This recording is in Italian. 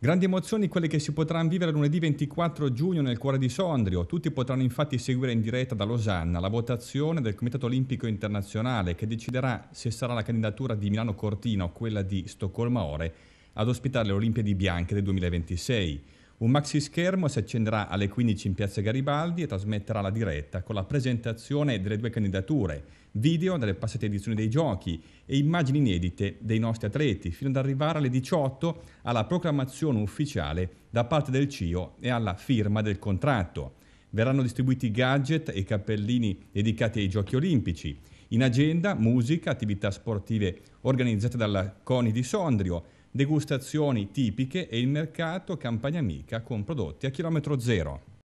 Grandi emozioni quelle che si potranno vivere lunedì 24 giugno nel cuore di Sondrio. Tutti potranno infatti seguire in diretta da Losanna la votazione del Comitato Olimpico Internazionale che deciderà se sarà la candidatura di Milano Cortina o quella di Stoccolma Ore ad ospitare le Olimpiadi Bianche del 2026. Un maxi schermo si accenderà alle 15 in Piazza Garibaldi e trasmetterà la diretta con la presentazione delle due candidature, video delle passate edizioni dei giochi e immagini inedite dei nostri atleti, fino ad arrivare alle 18 alla proclamazione ufficiale da parte del CIO e alla firma del contratto. Verranno distribuiti gadget e cappellini dedicati ai giochi olimpici. In agenda musica, attività sportive organizzate dalla CONI di Sondrio degustazioni tipiche e il mercato Campagna Amica con prodotti a chilometro zero.